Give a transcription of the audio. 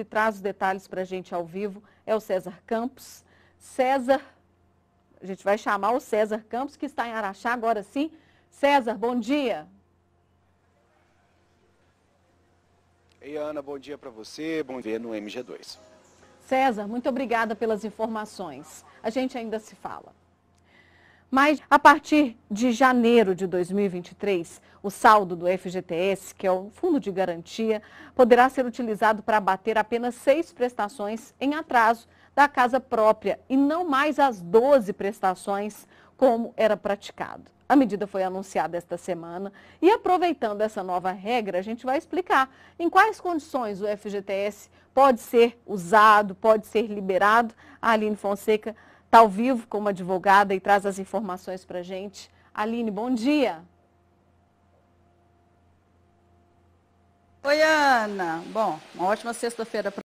YouTube traz os detalhes para a gente ao vivo é o César Campos. César, a gente vai chamar o César Campos, que está em Araxá agora sim. César, bom dia. Ei, Ana, bom dia para você, bom ver no MG2. César, muito obrigada pelas informações. A gente ainda se fala. Mas a partir de janeiro de 2023, o saldo do FGTS, que é o Fundo de Garantia, poderá ser utilizado para abater apenas seis prestações em atraso da casa própria e não mais as 12 prestações como era praticado. A medida foi anunciada esta semana e, aproveitando essa nova regra, a gente vai explicar em quais condições o FGTS pode ser usado, pode ser liberado. A Aline Fonseca está ao vivo como advogada e traz as informações para a gente. Aline, bom dia. Oi, Ana. Bom, uma ótima sexta-feira para